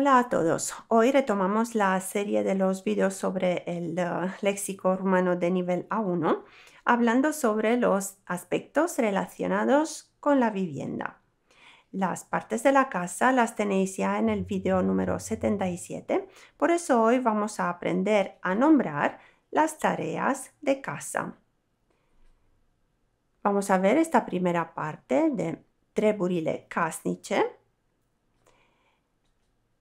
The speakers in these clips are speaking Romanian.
Hola a todos. Hoy retomamos la serie de los vídeos sobre el eh, léxico rumano de nivel A1, hablando sobre los aspectos relacionados con la vivienda. Las partes de la casa las tenéis ya en el vídeo número 77, por eso hoy vamos a aprender a nombrar las tareas de casa. Vamos a ver esta primera parte de treburile casnice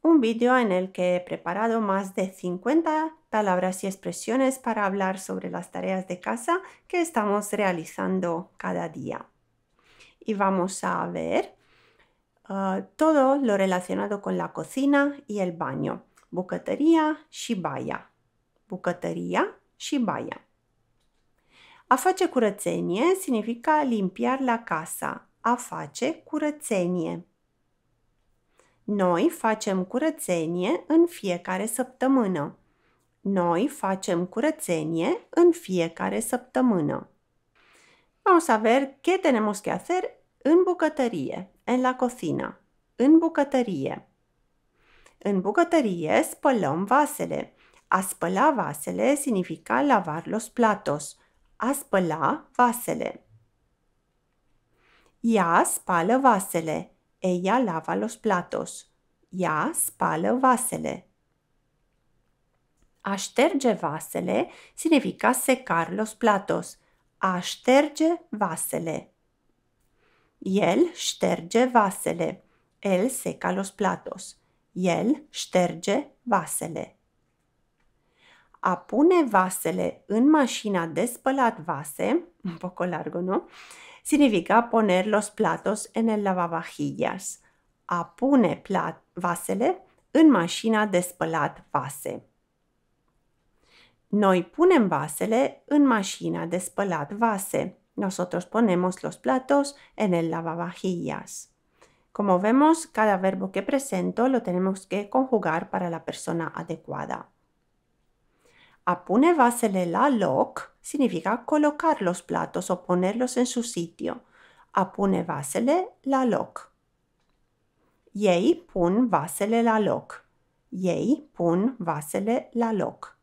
un vídeo en el que he preparado más de 50 palabras y expresiones para hablar sobre las tareas de casa que estamos realizando cada día. Y vamos a ver ah, todo lo relacionado con la cocina y el baño. Bucatería și baia. shibaya. și A face curățenie significa limpiar la casa. A face curățenie. Noi facem curățenie în fiecare săptămână. Noi facem curățenie în fiecare săptămână. Vamos a ver qué tenemos que hacer în bucătărie, en la cocina. În bucătărie. În bucătărie spălăm vasele. A spăla vasele significa lavar los platos. A spăla vasele. Ea spală vasele. Ella lava los platos. Ea spală vasele. A șterge vasele significa secar los platos. A șterge vasele. El șterge vasele. El seca los platos. El șterge vasele. a pune vasele în mașina de spălat vase, un poco largo, ¿no? Significa poner los platos en el lavavajillas. A pune vasele în mașina de spălat vase. Noi punem vasele în mașina de spălat vase. Nosotros ponemos los platos en el lavavajillas. Como vemos, cada verbo que presento lo tenemos que conjugar para la persona adecuada. A pune vasele la loc significa colocar los platos o ponerlos en su sitio. A pune vasele la loc. Ei pun vasele la loc. Ei pun vasele la loc.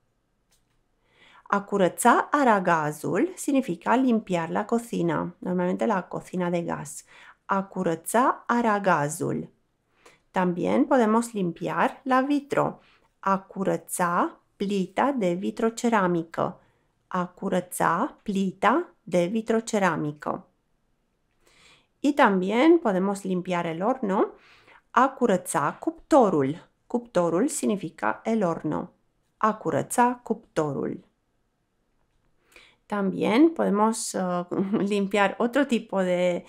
A curăța aragazul significa limpiar la cocina, normalmente la cocina de gas. A curăța aragazul. También podemos limpiar la vitro. A curăța plita de vitroceramică. A curăța plita de vitroceramică. Y también podemos limpiar el horno. A curăța cuptorul. Cuptorul significa el horno. A curăța cuptorul. También podemos uh, limpiar otro tipo de,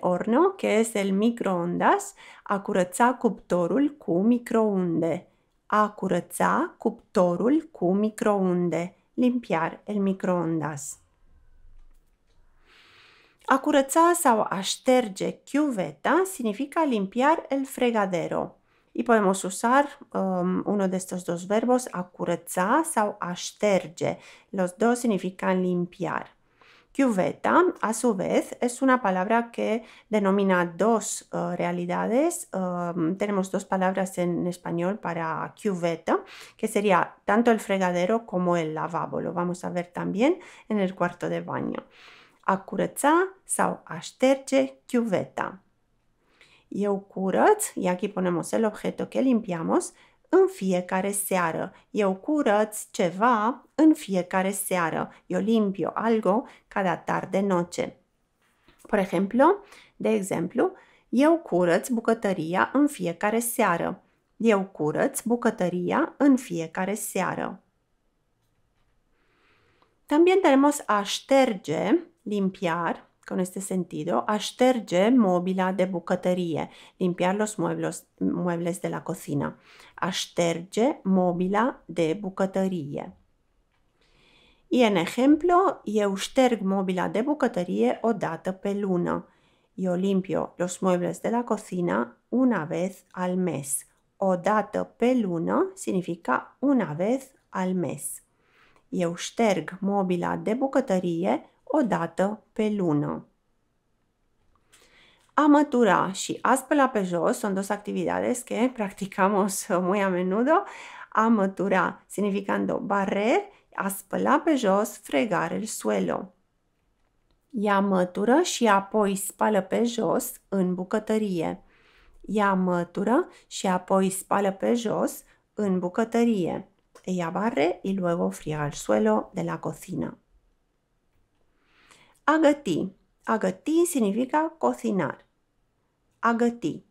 horno que es el microondas, a curăța cuptorul cu microonde. a curăța cuptorul cu microunde, limpiar el microondas. A curăța sau a șterge chiuveta significa limpiar el fregadero. Y podemos usar um, uno de estos dos verbos, a curăța sau a șterge. Los dos significan limpiar. Cuveta, a su vez, es una palabra que denomina dos eh, realidades. Em, tenemos dos palabras en español para cuveta, que sería tanto el fregadero como el lavabo. Lo vamos a ver también en el cuarto de baño. A curaza, sau asterche, y aquí ponemos el objeto que limpiamos, în fiecare seară. Eu curăț ceva în fiecare seară. Eu limpio algo cada tarde noche. Por ejemplo, de exemplu, eu curăț bucătăria în fiecare seară. Eu curăț bucătăria în fiecare seară. También tenemos a șterge, limpiar, con este sentido, a șterge mobila de bucătărie, limpiar los muebles, muebles de la cocina. A șterge mobila de bucătărie. Y en ejemplo, eu șterg mobila de bucătărie o dată pe lună. Eu limpio los muebles de la cocina una vez al mes. O dată pe lună significa una vez al mes. Eu șterg mobila de bucătărie o dată pe lună. A mătura și áspela pe jos două dos actividades practicăm practicamos muy a menudo. A mătura significando barrer, spăla pe jos, fregar el suelo. Ea mătură și apoi spală pe jos în bucătărie. Ea mătură și apoi spală pe jos în bucătărie. Ea barre y luego friega el suelo de la cocina. Agăti, agăti significa cocinar. Agăti.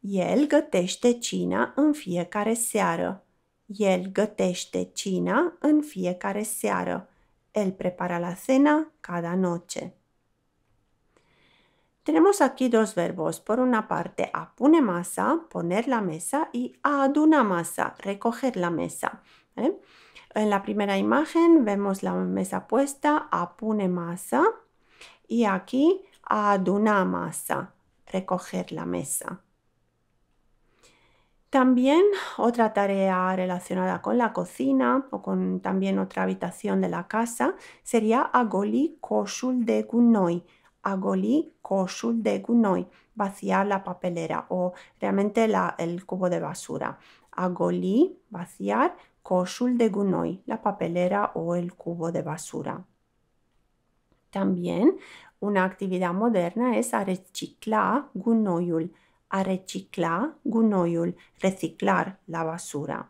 El gătește cina în fiecare seară. El gătește cina în fiecare seară. El prepara la cena cada noche. Tenemos aquí dos verbos. Por una parte, a pune masa, poner la mesa, y a aduna masa, recoger la mesa. ¿Eh? En la primera imagen vemos la mesa puesta a masa y aquí a recoger la mesa. También otra tarea relacionada con la cocina o con también otra habitación de la casa sería agoli koshul de gunoi. Agoli koshul de gunoi, vaciar la papelera o realmente el cubo de basura. Agoli, vaciar, coșul de gunoi, la papelera o el cubo de basura. También una actividad moderna es a gunoyul, gunoiul, a reciclar la basura.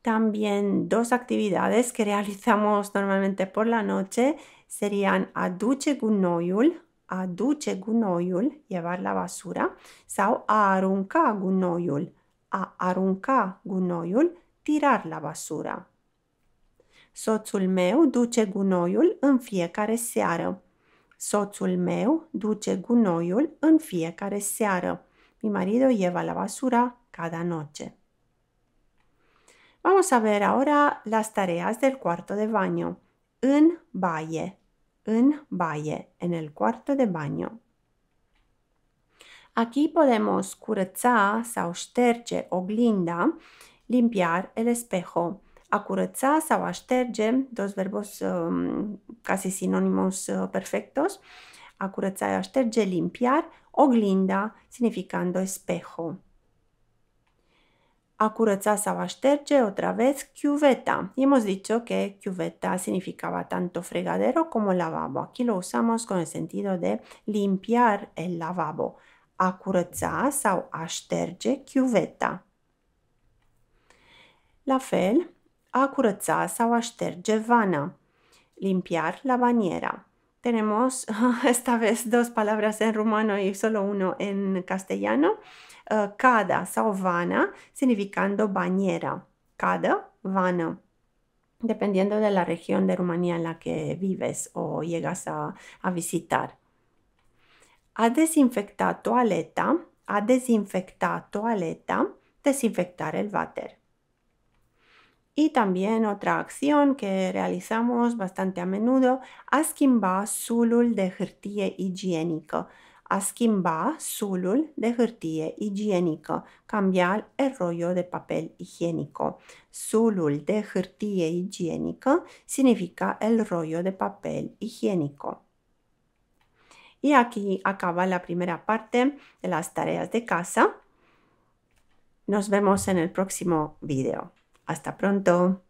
También dos actividades que realizamos normalmente por la noche serían gunoyul, a duche gunoyul llevar la basura, sau a arunca gunoyul. a arunca gunoiul, tirar la basura. Soțul meu duce gunoiul în fiecare seară. Soțul meu duce gunoiul în fiecare seară. Mi marido lleva la basura cada noche. Vamos a ver ahora las tareas del cuarto de baño. En baie. en baie. en el cuarto de baño. Aquí podemos curăța sau șterge oglinda, limpiar el espejo. A curăța sau a șterge, dos verbos um, casi sinónimos uh, perfectos, a curăța y a șterge, limpiar, oglinda, significando espejo. a curăța sau a șterge, otra vez, chiuveta. Hemos dicho que chiuveta significaba tanto fregadero como lavabo. Aquí lo usamos con el sentido de limpiar el lavabo a curăța sau a șterge chiuveta. La fel, a curăța sau a șterge vana. Limpiar la bañera. Tenemos, esta vez, dos palabras en rumano y solo uno en castellano. Eh, cada sau vana, significando bañera. Cada, vana. Dependiendo de la región de Rumanía en la que vives o llegas a, a visitar. a desinfectar toaleta, a desinfecta toaleta, desinfectar el váter. Y también otra acción que realizamos bastante a menudo, a schimba sulul de jertie higiénico. A schimba sulul de jertie higiénico. cambiar el rollo de papel higiénico. Sulul de jertie higiénico significa el rollo de papel higiénico. Y aquí acaba la primera parte de las tareas de casa. Nos vemos en el próximo video. Hasta pronto.